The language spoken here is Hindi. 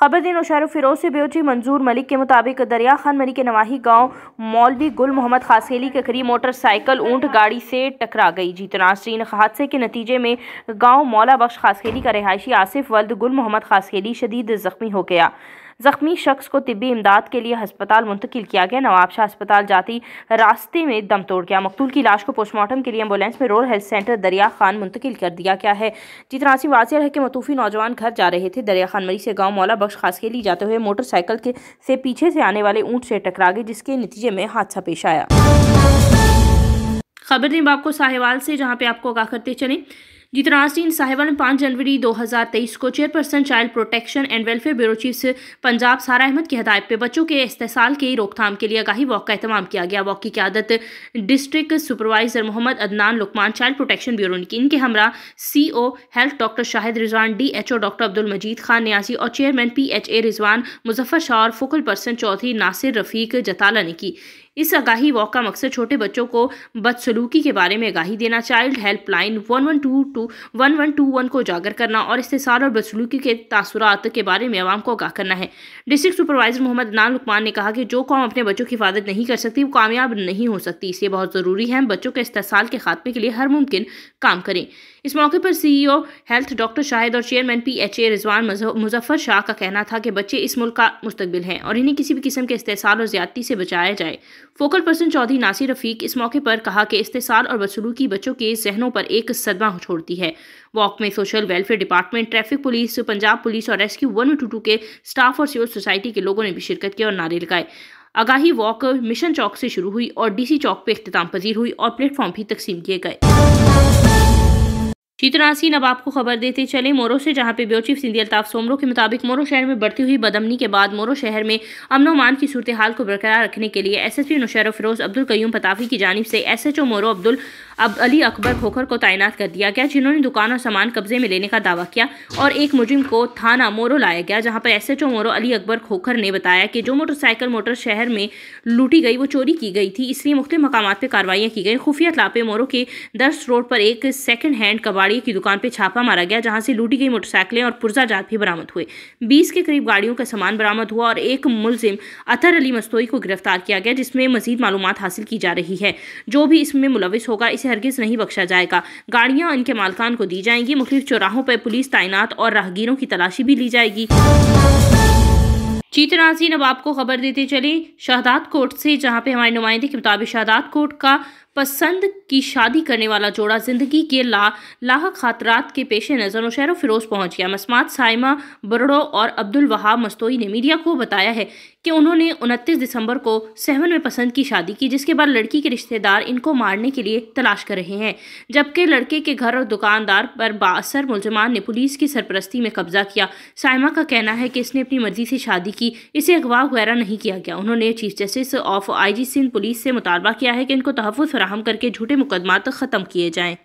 खबरदीन और फिरोज से बेटी मंजूर मलिक के मुताबिक दरिया खान मरी के नवाही गांव मौलवी गुल मोहम्मद खासेली के करीब मोटरसाइकिल ऊंट गाड़ी से टकरा गई जी तो हादसे के नतीजे में गांव मौला बख्श खासखेली का रहायशी आसिफ वल्द गुल मोहम्मद खासखेली शदीद जख्मी हो गया जख्मी शख्स को तिबी इमदाद के लिए अस्पताल मुंतकिल किया गया नवाबशाह अस्पताल जाती रास्ते में दम तोड़ गया मकतूल की लाश को पोस्टमार्टम के लिए एम्बुलेंस में रोल हेल्थ सेंटर दरिया खान मुंतकिल कर दिया गया है जितना सी वाजिया है कि मतूफी नौजवान घर जा रहे थे दरिया खान मरी से गाँव मौला बख्श खास के लिए जाते हुए मोटरसाइकिल के से पीछे से आने वाले ऊँट से टकरा गए जिसके नतीजे में हादसा पेश आया खबर दें आपको साहिवाल से जहाँ पे आपको आगा करते चलें जीतराज सिंह साहिबा ने पाँच जनवरी 2023 को chairperson child protection and welfare bureau chief Punjab Sara Ahmad की हदायत पर बच्चों के इस्तेसाल की रोकथाम के लिए आगाही वॉक का अहतमाम किया गया वॉक की क्यादत district supervisor Muhammad Adnan Luqman child protection bureau ने की इनके हमरा C O health doctor Shahid Rizwan D H O doctor Abdul Majeed Khan न्यासी और chairman P H A Rizwan Muzaffar Shah और फोकल पर्सन चौधरी नासिर रफीक जताला ने की इस आगाही वॉक का मकसद छोटे बच्चों को बदसलूकी के बारे में आगाही देना child helpline one one two two one one two one को उजागर करना और इस्तेसार और बदसलूकी के तासुरात के बारे में आवाम को आगाह करना है डिस्ट्रिक्ट सुपरवाइजर मोहम्मद नान लुकमान ने कहा कि जो कौम अपने बच्चों की हिफाजत नहीं कर सकती वो कामयाब नहीं हो सकती इसलिए बहुत ज़रूरी है बच्चों के इस्तेसाल के खात्मे के लिए हर मुमकिन काम करें इस मौके पर सी हेल्थ डॉक्टर शाहिद और chairman P H A Rizwan Muzaffar Shah का कहना था कि बच्चे इस मुल्क का मुस्तबिल हैं और इन्हें किसी भी किस्म के इस्तेसाल और ज्यादती से बचाया जाए फोकल पर्सन चौधरी नासिर रफीक इस मौके पर कहा कि इस्तेसाल और बदसलूकी बच्चों के जहनों पर एक सदमा छोड़ती है वॉक में social welfare department traffic police Punjab police और रेस्क्यू वन टू टू के स्टाफ और सिविल सोसाइटी के लोगों ने भी शिरकत की और नारे लगाए आगाही वॉक मिशन चौक से शुरू हुई और डीसी चौक पे अख्ताम पजीर हुई और प्लेटफॉर्म भी तकसीम किए गए शीतनासी तो अब आपको खबर देते चले मोरो से जहां पे ब्यूरो चीफ सिंधी अल्ताफ सोमरो के मुताबिक मोरो शहर में बढ़ती हुई बदमनी के बाद मोरो शहर में अमनोमान की सूरत हाल को बरकरार रखने के लिए एस एस पी नुशर फिरोज अब्दुल कयूम पताफी की जानब से एस एच ओ मोरो अब्दुल अब अली अकबर खोखर को तैनात कर दिया गया जिन्होंने दुकान और सामान कब्जे में लेने का दावा किया और एक मुजिम को थाना मोरो लाया गया जहाँ पर एस एच मोरो अली अकबर खोखर ने बताया कि जो मोटरसाइकिल मोटर शहर में लूटी गई वो चोरी की गई थी इसलिए मुख्त मकाम पर कार्रवाइयाँ की गई खुफिया लापे मोरो के दर्श रोड पर एक सेकेंड हैंड कबाड़ी की दुकान पर छापा मारा गया जहाँ से लूटी गई मोटरसाइकिलें और पुर्जा जात भी बरामद हुए बीस के करीब गाड़ियों का सामान बरामद हुआ और एक मुलजिम अतर अली मस्तोई को गिरफ्तार किया गया जिसमें मजीद मालूम हासिल की जा रही है जो भी इसमें मुलविस होगा इसे हरगिज़ नहीं बख्शा जाएगा गाड़ियाँ इनके मालकान को दी जाएंगी मुख्तलिफ चौराहों पर पुलिस तैनात और राहगीरों की तलाशी भी ली जाएगी चीत नाजीन अब आपको खबर देते चले शहदाद कोर्ट से जहाँ पे हमारे नुमाइंदे के मुताबिक शहदाद कोर्ट का पसंद की शादी करने वाला जोड़ा जिंदगी के ला लाह खातरात के पेशे नज़र नौशहर फिरोज पहुंच गया मसमात साइमा बरड़ो और अब्दुल वहाब मस्तोई ने मीडिया को बताया है कि उन्होंने 29 दिसंबर को सेवन में पसंद की शादी की जिसके बाद लड़की के रिश्तेदार इनको मारने के लिए तलाश कर रहे हैं जबकि लड़के के घर और दुकानदार पर बासर मुलजमान ने पुलिस की सरपरस्ती में कब्जा किया साइमा का कहना है कि इसने अपनी मर्जी से शादी की इसे अगवा वगैरह नहीं किया गया उन्होंने chief justice of I G Sindh police से मुतालबा किया है कि इनको तहफ़ फ्राहम करके झूठे मुकदमा ख़त्म किए जाएं